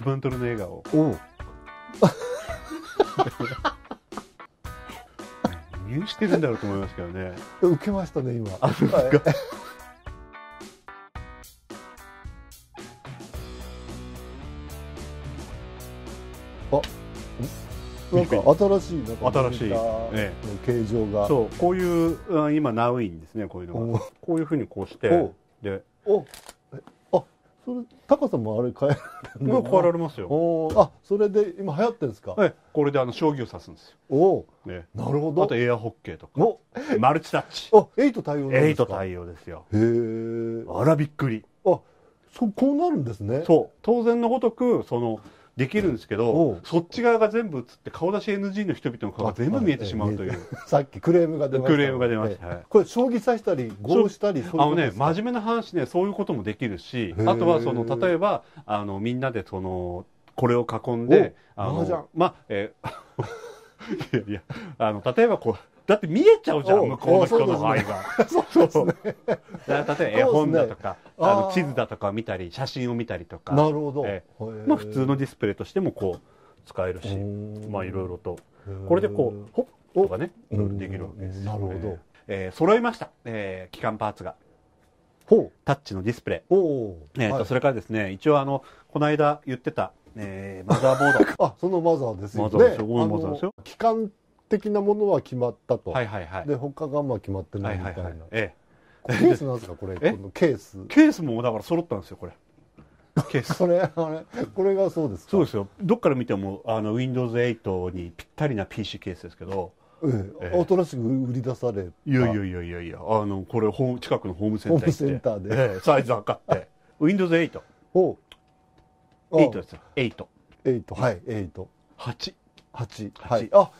クマントロの映画をおう 何してるんだろうと思いますけどね受けましたね今あそうですか なんか新しいなんか新しい、ええ、形状がそうこういう今ナウインですねこういうのがこういうふうにこうしてでおそれタさもあれ変えられも変えられますよおあそれで今流行ってるんですかえこれであの将棋を指すんですよおお、ね、なるほどあとエアホッケーとかマルチタッチあエイト対応なんですかエイト対応ですよへえあらびっくりそこうなるんですねそう当然のごとくそのできるんですけど、そっち側が全部映って顔出し NG の人々の顔が全部見えてしまうという、さっきクレームが出ましたクレームが出ました、はい、これ将棋指したり合したりあのね真面目な話ねそういうこともできるしあとはその例えばあのみんなでそのこれを囲んであのまあえー いやいやあの例えばこうだって見えちゃうじゃん、向こうの人の場合が。そうそう、ね、例えば絵本だとか、ね、あの地図だとかを見たり、写真を見たりとか。なるほど。えー、まあ普通のディスプレイとしてもこう使えるし、まあいろいろと。これでこう、ほっとかね、できるわけです、なるほど。えー、揃いました、えー、機関パーツが。ほう。タッチのディスプレイ。おお、えーはい、それからですね、一応あの、この間言ってた、えー、マザーボード。あ、そのマザーですよね。マザーですよ。マザーですよ。機関的なものは決まったと、はいはいはい、で他がまあ決まってないみたいな、はいはいはいええ、ケースなんですかこれこのケースケースもだから揃ったんですよこれケース これあれこれがそうですかそうですよどっから見てもあの Windows8 にぴったりな PC ケースですけどええ、新しく売り出されたいやいやいやいやいやあのこれ近くのホームセンターセンターで、ええ、サイズ測って Windows8 お8ですよ8 8はい8 8 8はいあ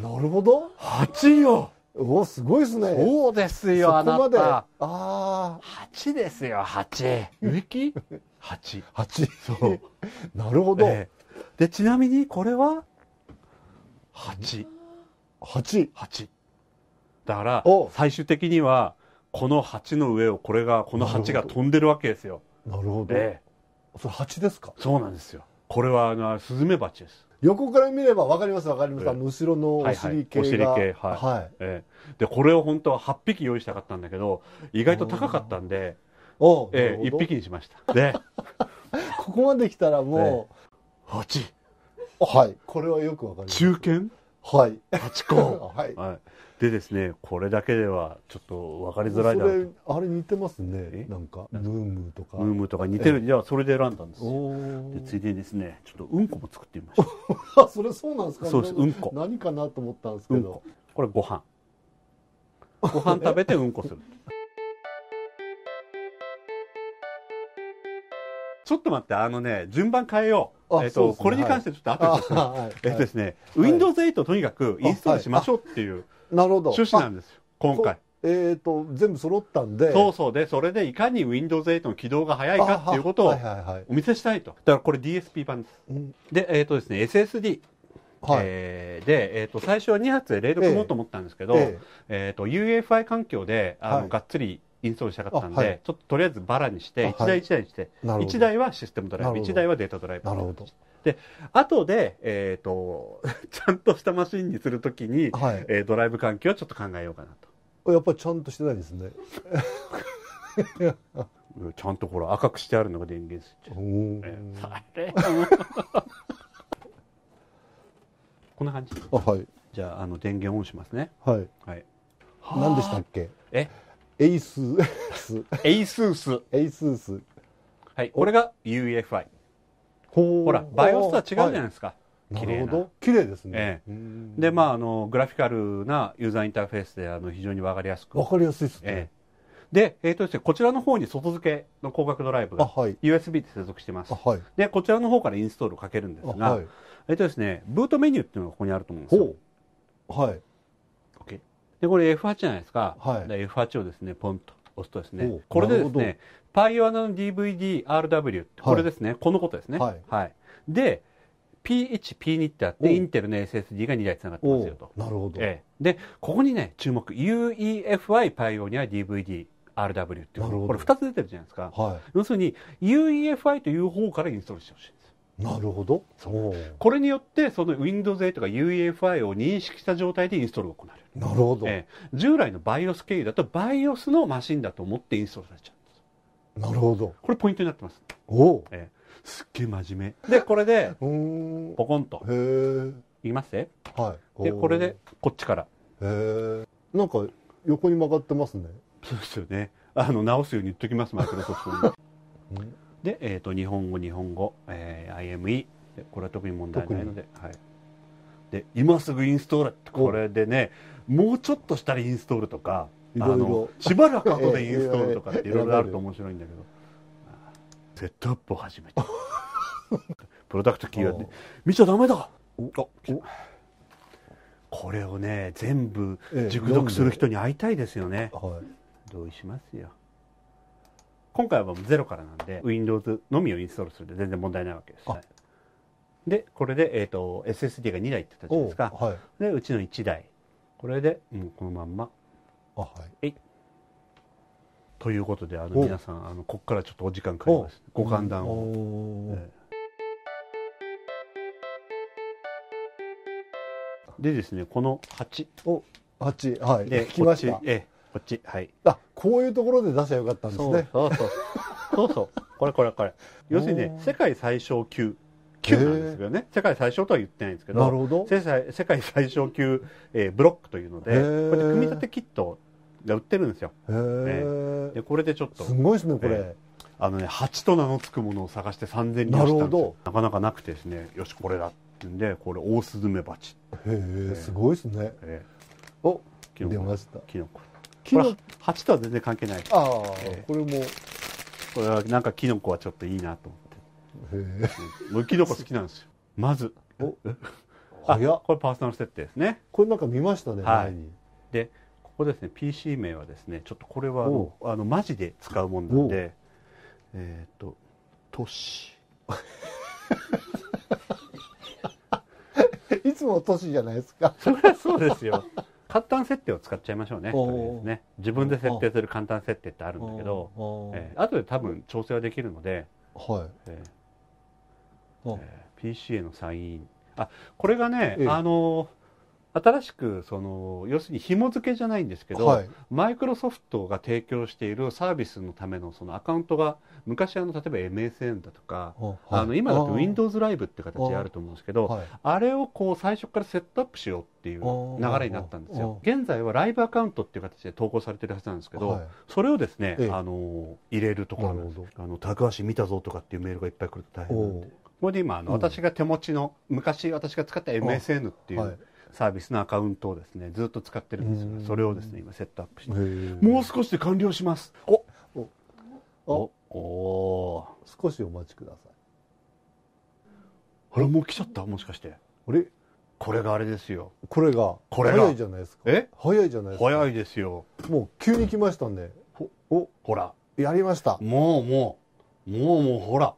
なるほど8よおすごいですねそうですよあなたあ8ですよ8植木 8, 八。そう なるほど、えー、でちなみにこれは88だから最終的にはこの8の上をこれがこの8が飛んでるわけですよなるほど、えー、それ蜂ですかそうなんですよこれはあのスズメバチです横から見れば分かります分かります、えー、後ろのお尻系が、はいはい、お尻系はい、はい、えー、でこれを本当は8匹用意したかったんだけど意外と高かったんで、おえー、1匹にしましたで ここまで来たらもう、え8はいこれはよく分かります中堅はい。ハチ はい、はい。でですね、これだけではちょっと分かりづらいなあれ似てますね。なんかムームーとか。ムームーとか似てる。じゃあそれで選んだんですでついでにですね、ちょっとうんこも作ってみました。それそうなんですか、ね。そうです。うんこ。何かなと思ったんですけど。うん、これご飯。ご飯食べてうんこする。ちょっと待って、あのね、順番変えよう。えっと、ね、これに関してちょっと後で、はい、えっとですね、はい、Windows8 とにかくインストールしましょうっていうなるほど趣旨なんですよ、今回。えーと、全部揃ったんでそうそうでそれでいかに Windows8 の起動が早いかっていうことをお見せしたいと、だからこれ DSP 版です、うん、でえっ、ー、とですね SSD はい、えー、で、えーと、最初は2発でレード組もうと思ったんですけど、えーえーと UEFI 環境であの、はい、がっつりインストールしたかったんで、はい、ちょっととりあえずバラにして、1台1台にして、はい、1台はシステムドライブ、1台はデータドライブ。なるほど。で、後で、えっ、ー、と、ちゃんとしたマシンにするときに、はい、えー、ドライブ環境をちょっと考えようかなと。やっぱりちゃんとしてないですね。ちゃんとほら赤くしてあるのが電源スイッチ。こんな感じ。はい。じゃああの電源オンしますね。はい。はい。何でしたっけ？え？エイスース。エイスース。エイスース。はい、これが UEFI。ほら、バイオスとは違うじゃないですか。綺麗なるほど綺麗ですね、ええ、でまああのグラフィカルなユーザーインターフェースであの非常に分かりやすくわかりやすいですね、ええ、で,、えーとですね、こちらの方に外付けの光学ドライブが、はい、USB で接続してます、はい、でこちらの方からインストールをかけるんですが、はい、えーとですね、ブートメニューっていうのがここにあると思うんですよはいでこれ F8 じゃないですか、はい、F8 をですねポンと押すとですねこれでですねパイオナの DVDRW これですね、はい、このことですね、はい、はい、で P1、P2 ってあって、インテルの SSD が2台つながってますよと。なるほど、ええ、で、ここにね、注目、UEFI、Pioneer、DVD、RW っていう、これ2つ出てるじゃないですか。はい、要するに、UEFI という方からインストールしてほしいんです。なるほどこれによってその Windows 8が UEFI を認識した状態でインストールが行われるなるほど、えー、従来の BIOS 経由だと BIOS のマシンだと思ってインストールされちゃうんですなるほどこれポイントになってますおお、えー、すっげえ真面目でこれでポコンとへえいますねはいでこれでこっちからへえんか横に曲がってますねそうですよねあの直すように言っときますマイクロソフトに で、えーと、日本語日本語、えー、IME これは特に問題ないので,、はい、で今すぐインストールこれでねもうちょっとしたらインストールとかあのしばらく後で インストールとかっていろいろあると面白いんだけどセットアップを始めた プロダクトキーワード見ちゃだめだこれをね全部熟読する人に会いたいですよね、ええ、同意しますよ今回はもうゼロからなんで、Windows のみをインストールするんで全然問題ないわけです。はい、で、これで、えっ、ー、と、SSD が2台って言ったじゃないですか。はい、で、うちの1台。これで、もうこのまんま。あ、はい。いということで、あの、皆さん、あの、ここからちょっとお時間かかります。ご勘談を。でですね、この8。お、8、はい。で、きました。ええこっちはいあこういうところで出せばよかったんですねそうそうそうそうこれこれこれ 要するにね世界最小級級なんですけどね世界最小とは言ってないんですけどなるほど世界世界最小級、えー、ブロックというのでこれ組み立てキットが売ってるんですよ、えー、でこれでちょっとすごいですねこれ、えーあのね、8と名の付くものを探して3000人したんですなかなかなくてですねよしこれだってんでこれオオスズメバチへえすごいですね、えー、おきのこ出ましたきのここれ鉢とは全然関係ないああ、えー、これもこれはなんかキノコはちょっといいなと思ってえキノコ好きなんですよまずおあやこれパーソナル設定ですねこれなんか見ましたね、はい、前にでここですね PC 名はですねちょっとこれはあのマジで使うもんなんでえっ、ー、と「トシ」いつもトシ」じゃないですか。そりゃそうですよ。簡単設定を使っちゃいましょうねね自分で設定する簡単設定ってあるんだけど、えー、後で多分調整はできるので、はいえーえー、PC へのサインインあこれがね、ええ、あのー新しくその要するに紐付けじゃないんですけど、マイクロソフトが提供しているサービスのためのそのアカウントが昔あの例えば MSN だとか、はい、あの今だと Windows ライブって形であると思うんですけど、あれをこう最初からセットアップしようっていう流れになったんですよ現在はライブアカウントっていう形で投稿されてるはずなんですけど、それをですね、ええ、あの入れるところなんですあの高橋見たぞとかっていうメールがいっぱい来ると大変なんでここで今あの、私が手持ちの昔私が使った MSN っていう、サービスのアカウントをですねずっと使ってるんですがそれをですね今セットアップしてもう少しで完了しますおおお少しお待ちくださいあれもう来ちゃったもしかしてあれこれがあれですよこれがこれが早いじゃないですかえ早いじゃないですか早いですよもう急に来ましたねおほらやりましたもうもうもうもうほら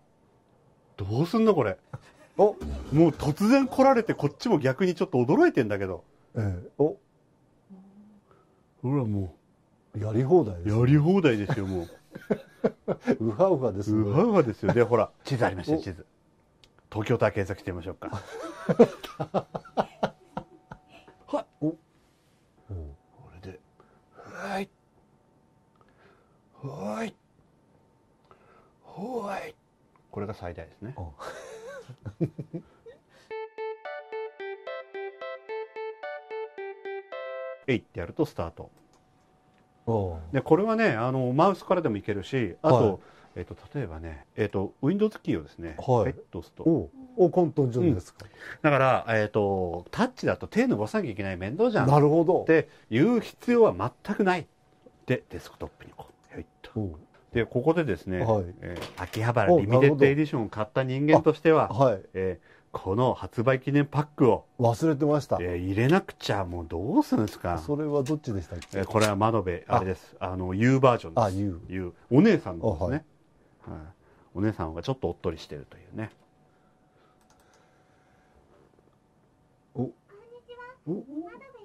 どうすんのこれおもう突然来られてこっちも逆にちょっと驚いてんだけどええおほらもうやり放題ですやり放題ですよもう ウハウハですねハウハですよでほら地図ありました地図東京タワー検索してみましょうか はいおこれではいはいはいこれが最大ですね えいってやるとスタートでこれはねあのマウスからでもいけるしあとはい、えーと、例えばね、えーと、と Windows キーをですね、はい、ペット押すとおお簡単じゃないですか、うん、だから、えーと、タッチだと手伸ばさなきゃいけない面倒じゃんなるほどっていう必要は全くないでデスクトップにこうひいっとでここでですね、はいえー、秋葉原リミテッドエディションを買った人間としては、はいえー、この発売記念パックを忘れてました、えー、入れなくちゃもうどうするんですかそれはどっちでしたっけ、えー、これは窓辺あれですあの U バージョンですあ U, U お姉さんのですね、はい、はお姉さんがちょっとおっとりしてるというねおお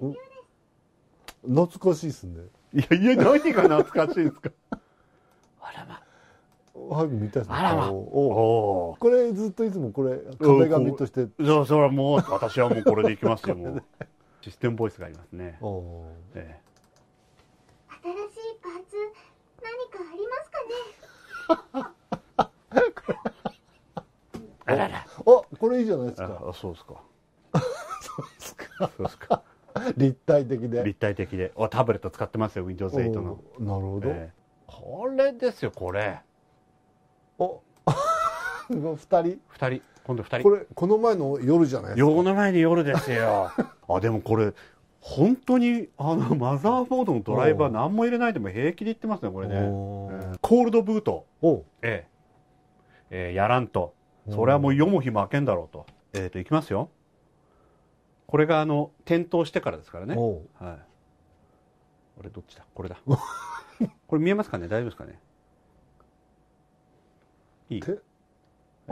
す懐かしいですねいやいや何が懐かしいんですかおはぎみたいですねあらまこれずっといつもこれ壁紙としてそそれはもう私はもうこれでいきますよもうシステムボイスがありますね、ええ、新しいパーツ何かありますかねあららおこれいいじゃないですかあそうですかそうですかそうですか立体的で立体的でタブレット使ってますよ Windows8 のなるほど、えー、これですよこれす2人2人今度2人これこの前の夜じゃないですかこの前の夜ですよ あでもこれ本当にあのマザーフォードのドライバー何も入れないでも平気でいってますねこれね、えー、コールドブートえええー、やらんとそれはもう夜も日も明けんだろうとえっ、ー、といきますよこれがあの転倒してからですからねはいこれどっちだこれだ これ見えますかね大丈夫ですかねいい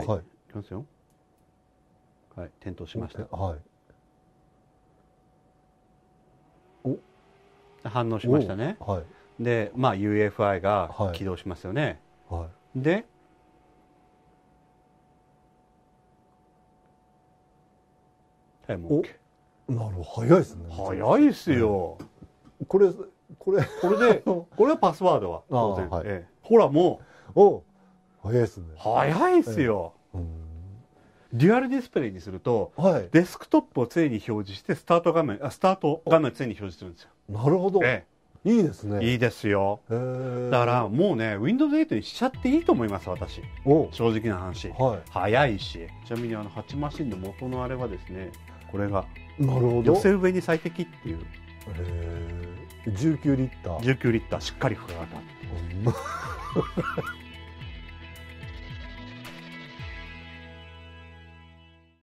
はい、はい、いきますよはい点灯しましたはいお反応しましたね、はい、でまあ UFI が起動しますよね、はい、でタ OK なるほど早いですね早いですよ、これこれこれでこれはパスワードは当然、ほらもうお早いですね早いですよ、えー、デュアルディスプレイにすると、はい、デスクトップを常に表示してスタート画面あスタート画面を常に表示するんですよなるほど、ええ、いいですねいいですよだからもうね Windows8 にしちゃっていいと思います私正直な話、はい、早いしちなみにあの8マシンの元のあれはですねこれがなるほど寄せ上に最適っていうへえ19リッター19リッターしっかり深がった